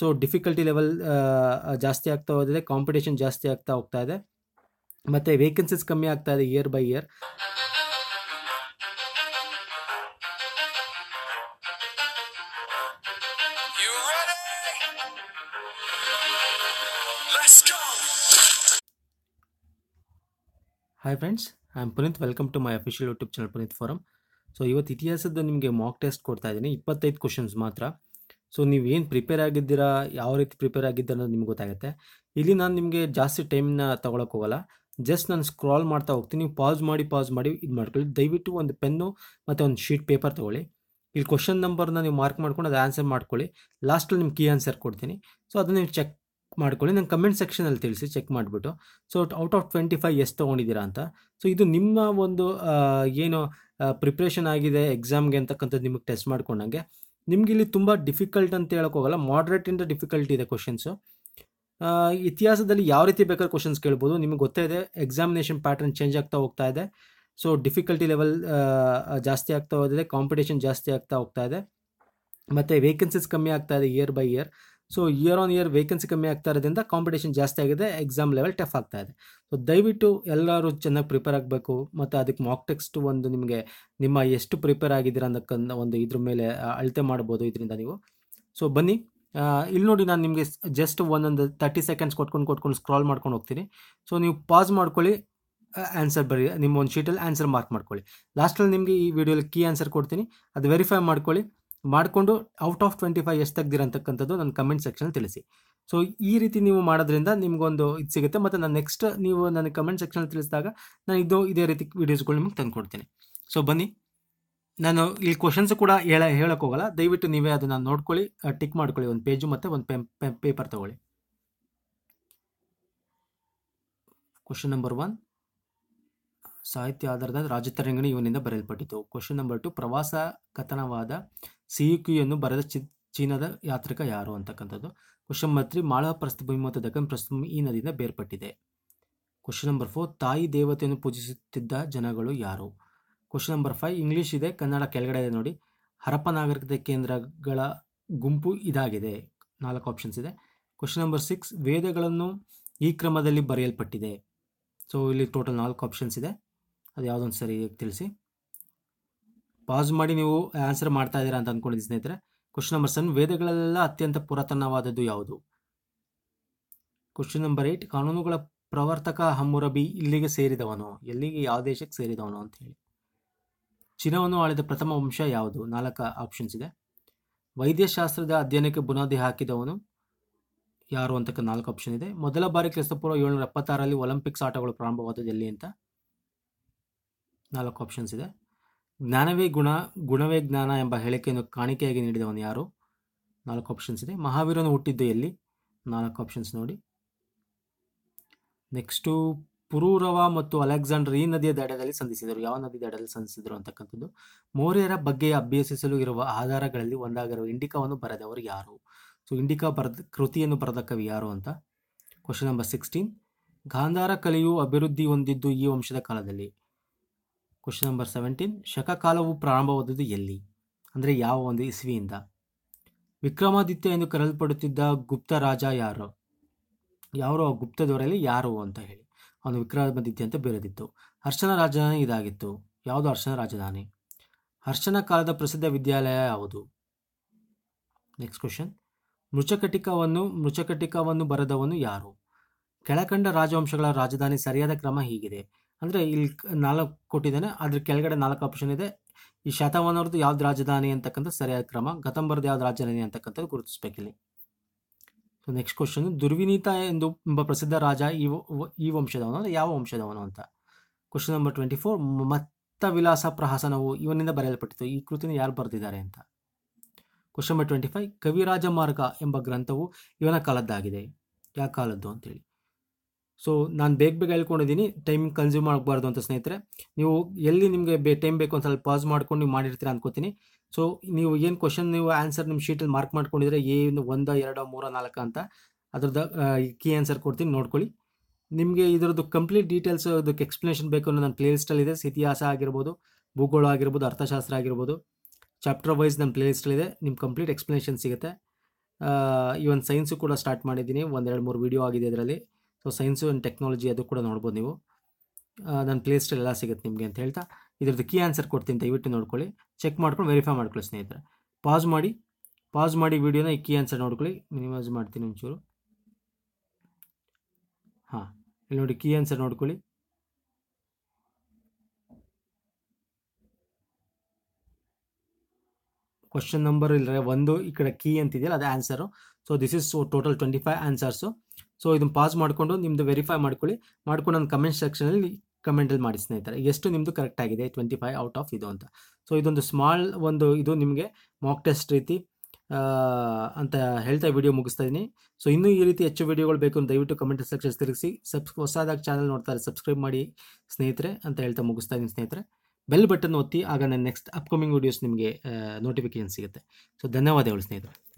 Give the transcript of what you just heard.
so difficulty level ಜಾಸ್ತಿ ಆಗ್ತಾ ಹೋದರೆ ಕಾಂಪಿಟೇಷನ್ ಜಾಸ್ತಿ ಆಗ್ತಾ ಹೋಗ್ತಾ ಇದೆ ಮತ್ತು ವೇಕೆನ್ಸೀಸ್ ಕಮ್ಮಿ ಆಗ್ತಾ ಇದೆ year by year hi friends I am Puneeth welcome to my official YouTube channel Puneeth Forum so ಇವತ್ತು ಇತಿಹಾಸದ ನಿಮಗೆ ಮಾಕ್ ಟೆಸ್ಟ್ ಕೊಡ್ತಾ ಇದ್ದೀನಿ ಇಪ್ಪತ್ತೈದು ಕ್ವಶನ್ಸ್ ಮಾತ್ರ ಸೊ ನೀವು ಏನು ಪ್ರಿಪೇರ್ ಆಗಿದ್ದೀರಾ ಯಾವ ರೀತಿ ಪ್ರಿಪೇರ್ ಆಗಿದ್ದೀರ ಅನ್ನೋದು ನಿಮ್ಗೆ ಗೊತ್ತಾಗುತ್ತೆ ಇಲ್ಲಿ ನಾನು ನಿಮಗೆ ಜಾಸ್ತಿ ಟೈಮ್ನ ತೊಗೊಳಕ್ಕೆ ಹೋಗಲ್ಲ ಜಸ್ಟ್ ನಾನು ಸ್ಕ್ರಾಲ್ ಮಾಡ್ತಾ ಹೋಗ್ತೀನಿ ನೀವು ಪಾಸ್ ಮಾಡಿ ಪಾಸ್ ಮಾಡಿ ಇದು ಮಾಡ್ಕೊಳ್ಳಿ ದಯವಿಟ್ಟು ಒಂದು ಪೆನ್ನು ಮತ್ತು ಒಂದು ಶೀಟ್ ಪೇಪರ್ ತೊಗೊಳ್ಳಿ ಇಲ್ಲಿ ಕ್ವಶನ್ ನಂಬರ್ನ ನೀವು ಮಾರ್ಕ್ ಮಾಡ್ಕೊಂಡು ಅದು ಆನ್ಸರ್ ಮಾಡ್ಕೊಳ್ಳಿ ಲಾಸ್ಟಲ್ಲಿ ನಿಮ್ಗೆ ಕೀ ಆನ್ಸರ್ ಕೊಡ್ತೀನಿ ಸೊ ಅದನ್ನ ನೀವು ಚೆಕ್ ಮಾಡ್ಕೊಳ್ಳಿ ನಂಗೆ ಕಮೆಂಟ್ ಸೆಕ್ಷನಲ್ಲಿ ತಿಳಿಸಿ ಚೆಕ್ ಮಾಡಿಬಿಟ್ಟು so out of twenty five ಎಷ್ಟು ತೊಗೊಂಡಿದ್ದೀರಾ ಅಂತ ಸೊ ಇದು ನಿಮ್ಮ ಒಂದು ಏನು ಪ್ರಿಪ್ರೇಷನ್ ಆಗಿದೆ ಎಕ್ಸಾಮ್ಗೆ ಅಂತಕ್ಕಂಥದ್ದು ನಿಮಗೆ ಟೆಸ್ಟ್ ಮಾಡ್ಕೊಂಡಂಗೆ ನಿಮ್ಗೆ ಇಲ್ಲಿ ತುಂಬ ಡಿಫಿಕಲ್ಟ್ ಅಂತ ಮಾಡ್ರೇಟ್ ಇಂದ ಡಿಫಿಕಲ್ಟ್ ಇದೆ ಕ್ವಶನ್ಸು ಇತಿಹಾಸದಲ್ಲಿ ಯಾವ ರೀತಿ ಬೇಕಾದ್ರೆ ಕ್ವಶನ್ಸ್ ಕೇಳ್ಬೋದು ನಿಮಗೆ ಗೊತ್ತೇ ಇದೆ ಎಕ್ಸಾಮಿನೇಷನ್ ಪ್ಯಾಟರ್ನ್ ಚೇಂಜ್ ಆಗ್ತಾ ಹೋಗ್ತಾ ಇದೆ ಸೊ ಡಿಫಿಕಲ್ಟಿ ಲೆವೆಲ್ ಜಾಸ್ತಿ ಆಗ್ತಾ ಹೋಗಿದೆ ಕಾಂಪಿಟೇಷನ್ ಜಾಸ್ತಿ ಆಗ್ತಾ ಹೋಗ್ತಾ ಇದೆ ಮತ್ತು ವೇಕೆನ್ಸೀಸ್ ಕಮ್ಮಿ ಆಗ್ತಾ ಇದೆ year by year so year on year vacancy ಕಮ್ಮಿ ಆಗ್ತಾ ಇರೋದ್ರಿಂದ ಕಾಂಪಿಟೇಷನ್ ಜಾಸ್ತಿ ಆಗಿದೆ ಎಕ್ಸಾಮ್ ಲೆವೆಲ್ ಟಫ್ ಆಗ್ತಾ ಇದೆ ಸೊ ದಯವಿಟ್ಟು ಎಲ್ಲರೂ ಚೆನ್ನಾಗಿ ಪ್ರಿಪೇರ್ ಆಗಬೇಕು ಮತ್ತು ಅದಕ್ಕೆ ಮಾಕ್ ಟೆಕ್ಸ್ಟ್ ಒಂದು ನಿಮಗೆ ನಿಮ್ಮ ಎಷ್ಟು ಪ್ರಿಪೇರ್ ಆಗಿದ್ದೀರಾ ಅನ್ನೋಕ್ಕನ್ನ ಒಂದು ಇದ್ರ ಮೇಲೆ ಅಳತೆ ಮಾಡ್ಬೋದು ಇದರಿಂದ ನೀವು ಸೊ ಬನ್ನಿ ಇಲ್ಲಿ ನೋಡಿ ನಾನು ನಿಮಗೆ ಜಸ್ಟ್ ಒಂದೊಂದು ತರ್ಟಿ ಸೆಕೆಂಡ್ಸ್ ಕೊಟ್ಕೊಂಡು ಕೊಟ್ಕೊಂಡು ಸ್ಕ್ರಾಲ್ ಮಾಡ್ಕೊಂಡು ಹೋಗ್ತೀನಿ ಸೊ ನೀವು ಪಾಸ್ ಮಾಡ್ಕೊಳ್ಳಿ ಆನ್ಸರ್ ಬರೀ ನಿಮ್ಮ ಒಂದು ಶೀಟಲ್ಲಿ ಆನ್ಸರ್ ಮಾರ್ಕ್ ಮಾಡ್ಕೊಳ್ಳಿ ಲಾಸ್ಟಲ್ಲಿ ನಿಮಗೆ ಈ ವಿಡಿಯೋಲಿ ಕೀ ಆನ್ಸರ್ ಕೊಡ್ತೀನಿ ಅದು ವೆರಿಫೈ ಮಾಡ್ಕೊಳ್ಳಿ ಮಾಡಿಕೊಂಡು ಔಟ್ ಆಫ್ ಟ್ವೆಂಟಿ ಫೈವ್ ಎಷ್ಟು ತೆಗ್ದಿರ ಅಂತಕ್ಕಂಥದ್ದು ನನ್ನ ಕಮೆಂಟ್ ಸೆಕ್ಷನ್ ತಿಳಿಸಿ ಸೊ ಈ ರೀತಿ ನೀವು ಮಾಡೋದ್ರಿಂದ ನಿಮಗೊಂದು ಇದು ಸಿಗುತ್ತೆ ಮತ್ತು ನಾನು ನೆಕ್ಸ್ಟ್ ನೀವು ನನ್ನ ಕಮೆಂಟ್ ಸೆಕ್ಷನ್ ತಿಳಿಸಿದಾಗ ನಾನು ಇದು ಇದೇ ರೀತಿ ವೀಡಿಯೋಸ್ಗಳು ತಂದು ಕೊಡ್ತೀನಿ ಸೊ ಬನ್ನಿ ನಾನು ಇಲ್ಲಿ ಕ್ವಶನ್ಸ್ ಕೂಡ ಹೇಳ ಹೇಳಕ್ಕೆ ಹೋಗಲ್ಲ ದಯವಿಟ್ಟು ನೀವೇ ಅದನ್ನು ನೋಡ್ಕೊಳ್ಳಿ ಟಿಕ್ ಮಾಡ್ಕೊಳ್ಳಿ ಒಂದು ಪೇಜು ಮತ್ತು ಒಂದು ಪೇಪರ್ ತಗೊಳ್ಳಿ ಕ್ವಶನ್ ನಂಬರ್ ಒನ್ ಸಾಹಿತ್ಯ ಆಧಾರದ ರಾಜತರಂಗಣಿ ಇವನಿಂದ ಬರೆಯಲ್ಪಟ್ಟಿತು ಕ್ವಶನ್ ನಂಬರ್ ಟು ಪ್ರವಾಸ ಕಥನವಾದ ಸಿಯುಕಿಯನ್ನು ಬರೆದ ಚಿ ಚೀನಾದ ಯಾತ್ರಿಕ ಯಾರು ಅಂತಕ್ಕಂಥದ್ದು ಕ್ವಶನ್ ನಂಬರ್ ತ್ರೀ ಮಾಳ ಪ್ರಸ್ಥಭೂಮಿ ಮತ್ತು ದಕ್ಕನ್ ಪ್ರಸ್ಥಭೂಮಿ ಈ ನದಿಯಿಂದ ಬೇರ್ಪಟ್ಟಿದೆ ಕ್ವಶನ್ ನಂಬರ್ ಫೋರ್ ತಾಯಿ ದೇವತೆಯನ್ನು ಪೂಜಿಸುತ್ತಿದ್ದ ಜನಗಳು ಯಾರು ಕ್ವಶನ್ ನಂಬರ್ ಫೈವ್ ಇಂಗ್ಲೀಷ್ ಇದೆ ಕನ್ನಡ ಕೆಳಗಡೆ ಇದೆ ನೋಡಿ ಹರಪ್ಪ ನಾಗರಿಕತೆ ಕೇಂದ್ರಗಳ ಗುಂಪು ಇದಾಗಿದೆ ನಾಲ್ಕು ಆಪ್ಷನ್ಸ್ ಇದೆ ಕ್ವಶನ್ ನಂಬರ್ ಸಿಕ್ಸ್ ವೇದಗಳನ್ನು ಈ ಕ್ರಮದಲ್ಲಿ ಬರೆಯಲ್ಪಟ್ಟಿದೆ ಸೊ ಇಲ್ಲಿ ಟೋಟಲ್ ನಾಲ್ಕು ಆಪ್ಷನ್ಸ್ ಇದೆ ಅದು ಯಾವುದೊಂದು ಸರಿ ತಿಳಿಸಿ ಪಾಸ್ ಮಾಡಿ ನೀವು ಆನ್ಸರ್ ಮಾಡ್ತಾ ಇದ್ದೀರಾ ಅಂತ ಅಂದ್ಕೊಂಡಿದ್ದೀನಿ ಸ್ನೇಹಿತರೆ ಕ್ವಶನ್ ನಂಬರ್ ಸೆವೆನ್ ವೇದಗಳೆಲ್ಲ ಅತ್ಯಂತ ಪುರಾತನವಾದದ್ದು ಯಾವುದು ಕ್ವಶನ್ ನಂಬರ್ ಏಟ್ ಕಾನೂನುಗಳ ಪ್ರವರ್ತಕ ಹಮ್ಮುರಬಿ ಇಲ್ಲಿಗೆ ಸೇರಿದವನು ಎಲ್ಲಿಗೆ ಯಾವ ದೇಶಕ್ಕೆ ಸೇರಿದವನು ಅಂತ ಹೇಳಿ ಚೀನಾವನ್ನು ಆಳಿದ ಪ್ರಥಮ ವಂಶ ಯಾವುದು ನಾಲ್ಕು ಆಪ್ಷನ್ಸ್ ಇದೆ ವೈದ್ಯಶಾಸ್ತ್ರದ ಅಧ್ಯಯನಕ್ಕೆ ಬುನಾದಿ ಹಾಕಿದವನು ಯಾರು ಅಂತಕ್ಕ ನಾಲ್ಕು ಆಪ್ಷನ್ ಇದೆ ಮೊದಲ ಬಾರಿ ಕ್ರಿಸ್ತಪೂರ್ವ ಏಳ್ನೂರ ಎಪ್ಪತ್ತಾರಲ್ಲಿ ಒಲಿಂಪಿಕ್ಸ್ ಆಟಗಳು ಪ್ರಾರಂಭವಾದದ್ದು ಎಲ್ಲಿ ಅಂತ ನಾಲ್ಕು ಆಪ್ಷನ್ಸ್ ಇದೆ ಜ್ಞಾನವೇ ಗುಣ ಗುಣವೇ ಜ್ಞಾನ ಎಂಬ ಹೇಳಿಕೆಯನ್ನು ಕಾಣಿಕೆಯಾಗಿ ನೀಡಿದವನು ಯಾರು ನಾಲ್ಕು ಆಪ್ಷನ್ಸ್ ಇದೆ ಮಹಾವೀರನು ಹುಟ್ಟಿದ್ದು ಎಲ್ಲಿ ನಾಲ್ಕು ಆಪ್ಷನ್ಸ್ ನೋಡಿ ನೆಕ್ಸ್ಟು ಪುರೂರವ ಮತ್ತು ಅಲೆಕ್ಸಾಂಡರ್ ಈ ನದಿಯ ದಡದಲ್ಲಿ ಸಂಧಿಸಿದರು ಯಾವ ನದಿ ದಡದಲ್ಲಿ ಸಂಧಿಸಿದರು ಅಂತಕ್ಕಂಥದ್ದು ಮೌರ್ಯರ ಬಗ್ಗೆ ಅಭ್ಯಸಿಸಲು ಇರುವ ಆಧಾರಗಳಲ್ಲಿ ಒಂದಾಗಿರುವ ಇಂಡಿಕಾವನ್ನು ಬರೆದವರು ಯಾರು ಸೊ ಇಂಡಿಕಾ ಬರೆದ ಕೃತಿಯನ್ನು ಬರೆದ ಕವಿ ಯಾರು ಅಂತ ಕ್ವಶನ್ ನಂಬರ್ ಸಿಕ್ಸ್ಟೀನ್ ಗಾಂಧಾರ ಕಲೆಯು ಅಭಿವೃದ್ಧಿ ಹೊಂದಿದ್ದು ಈ ವಂಶದ ಕಾಲದಲ್ಲಿ ಕ್ವಶನ್ ನಂಬರ್ ಸೆವೆಂಟೀನ್ ಶಕಕಾಲವು ಪ್ರಾರಂಭವಾದದ್ದು ಎಲ್ಲಿ ಅಂದರೆ ಯಾವ ಒಂದು ಇಸ್ವಿಯಿಂದ ವಿಕ್ರಮಾದಿತ್ಯ ಎಂದು ಕರೆಯಲ್ಪಡುತ್ತಿದ್ದ ಗುಪ್ತ ರಾಜ ಯಾರು ಯಾರು ಗುಪ್ತದವರಲ್ಲಿ ಯಾರು ಅಂತ ಹೇಳಿ ಅವನು ವಿಕ್ರಮಾದಿತ್ಯ ಅಂತ ಬೇರೆದಿತ್ತು ಹರ್ಷನ ರಾಜಧಾನಿ ಇದಾಗಿತ್ತು ಯಾವುದು ಹರ್ಷನ ರಾಜಧಾನಿ ಹರ್ಷನ ಕಾಲದ ಪ್ರಸಿದ್ಧ ವಿದ್ಯಾಲಯ ಯಾವುದು ನೆಕ್ಸ್ಟ್ ಕ್ವಶನ್ ಮೃಚಕಟಿಕವನ್ನು ಮೃಚಕಟಿಕವನ್ನು ಬರೆದವನು ಯಾರು ಕೆಳಕಂಡ ರಾಜವಂಶಗಳ ರಾಜಧಾನಿ ಸರಿಯಾದ ಕ್ರಮ ಹೀಗಿದೆ ಅಂದರೆ ಇಲ್ಲಿ ನಾಲ್ಕು ಕೊಟ್ಟಿದ್ದಾನೆ ಅದ್ರ ಕೆಳಗಡೆ ನಾಲ್ಕು ಆಪ್ಷನ್ ಇದೆ ಈ ಶತಮಾನವ್ರದ್ದು ಯಾವ್ದು ರಾಜಧಾನಿ ಅಂತಕ್ಕಂಥ ಸರಿಯಾದ ಕ್ರಮ ಗತಂಬರದ ಯಾವ್ದು ರಾಜಧಾನಿ ಅಂತಕ್ಕಂಥದ್ದು ಗುರುತಿಸ್ಬೇಕಿಲ್ಲಿ ಸೊ ನೆಕ್ಸ್ಟ್ ಕ್ವಶನ್ ದುರ್ವಿನೀತ ಎಂದು ಎಂಬ ಪ್ರಸಿದ್ಧ ರಾಜ ಈ ಈ ವಂಶದವನು ಯಾವ ವಂಶದವನು ಅಂತ ಕ್ವಶನ್ ನಂಬರ್ ಟ್ವೆಂಟಿ ಫೋರ್ ಮತ್ತ ವಿಲಾಸ ಪ್ರಹಸನವು ಇವನಿಂದ ಬರೆಯಲ್ಪಟ್ಟಿತು ಈ ಕೃತಿನ ಯಾರು ಬರೆದಿದ್ದಾರೆ ಅಂತ ಕ್ವಶನ್ ನಂಬರ್ ಟ್ವೆಂಟಿ ಫೈವ್ ಕವಿರಾಜ ಮಾರ್ಗ ಎಂಬ ಗ್ರಂಥವು ಇವನ ಕಾಲದ್ದಾಗಿದೆ ಯಾವ ಕಾಲದ್ದು ಅಂತೇಳಿ ಸೊ ನಾನು ಬೇಗ ಬೇಗ ಹೇಳ್ಕೊಂಡಿದ್ದೀನಿ ಟೈಮ್ ಕನ್ಸ್ಯೂಮ್ ಆಗಬಾರ್ದು ಅಂತ ಸ್ನೇಹಿತರೆ ನೀವು ಎಲ್ಲಿ ನಿಮಗೆ ಬೇ ಟೈಮ್ ಬೇಕು ಅಂತ ಸ್ವಲ್ಪ ಪಾಸ್ ಮಾಡ್ಕೊಂಡು ನೀವು ಮಾಡಿರ್ತೀರ ಅಂದ್ಕೋತೀನಿ ಸೊ ನೀವು ಏನು ಕ್ವಶನ್ ನೀವು ಆನ್ಸರ್ ನಿಮ್ಮ ಶೀಟಲ್ಲಿ ಮಾರ್ಕ್ ಮಾಡ್ಕೊಂಡಿದ್ರೆ ಏನು ಒಂದು ಎರಡು ಮೂರು ನಾಲ್ಕು ಅಂತ ಅದ್ರದ್ದು ಕೀ ಆನ್ಸರ್ ಕೊಡ್ತೀನಿ ನೋಡ್ಕೊಳ್ಳಿ ನಿಮಗೆ ಇದರದ್ದು ಕಂಪ್ಲೀಟ್ ಡೀಟೇಲ್ಸ್ ಅದಕ್ಕೆ ಎಕ್ಸ್ಪ್ಲನೇಷನ್ ಬೇಕು ಅನ್ನೋ ನನ್ನ ಪ್ಲೇ ಇದೆ ಇತಿಹಾಸ ಆಗಿರ್ಬೋದು ಭೂಗೋಳ ಆಗಿರ್ಬೋದು ಅರ್ಥಶಾಸ್ತ್ರ ಆಗಿರ್ಬೋದು ಚಾಪ್ಟರ್ ವೈಸ್ ನನ್ನ ಪ್ಲೇ ಇದೆ ನಿಮ್ಮ ಕಂಪ್ಲೀಟ್ ಎಕ್ಸ್ಪ್ಲನೇಷನ್ ಸಿಗುತ್ತೆ ಒಂದು ಸೈನ್ಸು ಕೂಡ ಸ್ಟಾರ್ಟ್ ಮಾಡಿದ್ದೀನಿ ಒಂದೆರಡು ಮೂರು ವೀಡಿಯೋ ಆಗಿದೆ ಇದರಲ್ಲಿ ಸೊ ಸೈನ್ಸು ಆ್ಯಂಡ್ ಟೆಕ್ನಾಲಜಿ ಅದು ಕೂಡ ನೋಡ್ಬೋದು ನೀವು ನನ್ನ ಪ್ಲೇಸ್ಟಲ್ಲಿ ಎಲ್ಲ ಸಿಗುತ್ತೆ ನಿಮಗೆ ಅಂತ ಹೇಳ್ತಾ ಇದ್ರದ್ದು ಕೀ ಆನ್ಸರ್ ಕೊಡ್ತೀನಿ ದಯವಿಟ್ಟು ನೋಡ್ಕೊಳ್ಳಿ ಚೆಕ್ ಮಾಡ್ಕೊಂಡು ವೆರಿಫೈ ಮಾಡ್ಕೊಳ್ಳಿ ಸ್ನೇಹಿತರೆ ಪಾಸ್ ಮಾಡಿ ಪಾಸ್ ಮಾಡಿ ವೀಡಿಯೋನ ಈ ಕೀ ಆನ್ಸರ್ ನೋಡ್ಕೊಳ್ಳಿ ಮಿನಿಮೈಸ್ ಮಾಡ್ತೀನಿ ಒಂಚೂರು ಹಾಂ ಇಲ್ಲಿ ನೋಡಿ ಕೀ ಆನ್ಸರ್ ನೋಡ್ಕೊಳ್ಳಿ ಕ್ವಶನ್ ನಂಬರ್ ಇಲ್ಲರೆ ಒಂದು ಈ ಕಡೆ ಕೀ ಅಂತಿದೆಯಲ್ಲ ಅದು answer so this is total twenty five answers so ಇದನ್ನು ಪಾಸ್ ಮಾಡಿಕೊಂಡು ನಿಮ್ಮದು ವೆರಿಫೈ ಮಾಡ್ಕೊಳ್ಳಿ ಮಾಡ್ಕೊಂಡು ನನ್ನ ಕಮೆಂಟ್ ಸೆಕ್ಷನಲ್ಲಿ ಕಮೆಂಟಲ್ಲಿ ಮಾಡಿ ಸ್ನೇಹಿತರೆ ಎಷ್ಟು ನಿಮ್ಮದು ಕರೆಕ್ಟ್ ಆಗಿದೆ ಟ್ವೆಂಟಿ ಫೈವ್ ಔಟ್ ಆಫ್ ಇದು ಅಂತ ಸೊ ಇದೊಂದು ಸ್ಮಾಲ್ ಒಂದು ಇದು ನಿಮಗೆ ಮಾಕ್ ಟೆಸ್ಟ್ ರೀತಿ ಅಂತ ಹೇಳ್ತಾ ವಿಡಿಯೋ ಮುಗಿಸ್ತಾ ಇದ್ದೀನಿ ಸೊ ಇನ್ನೂ ಈ ರೀತಿ ಹೆಚ್ಚು ವಿಡಿಯೋಗಳು ಬೇಕು ಅಂತ ದಯವಿಟ್ಟು ಕಮೆಂಟ್ ಸೆಕ್ಷನ್ ತಿರುಗಿಸಿ ಸಬ್ಸ್ ಹೊಸದಾಗಿ ಚಾನಲ್ ನೋಡ್ತಾರೆ ಸಬ್ಸ್ಕ್ರೈಬ್ ಮಾಡಿ ಸ್ನೇಹಿತರೆ ಅಂತ ಹೇಳ್ತಾ ಮುಗಿಸ್ತಾ ಇದ್ದೀನಿ ಸ್ನೇಹಿತರೆ ಬೆಲ್ ಬಟನ್ ಒತ್ತಿ ಆಗ ನನ್ನ ನೆಕ್ಸ್ಟ್ ಅಪ್ಕಮಿಂಗ್ ವೀಡಿಯೋಸ್ ನಿಮಗೆ ನೋಟಿಫಿಕೇಶನ್ ಸಿಗುತ್ತೆ ಸೊ ಧನ್ಯವಾದಗಳು ಸ್ನೇಹಿತರೆ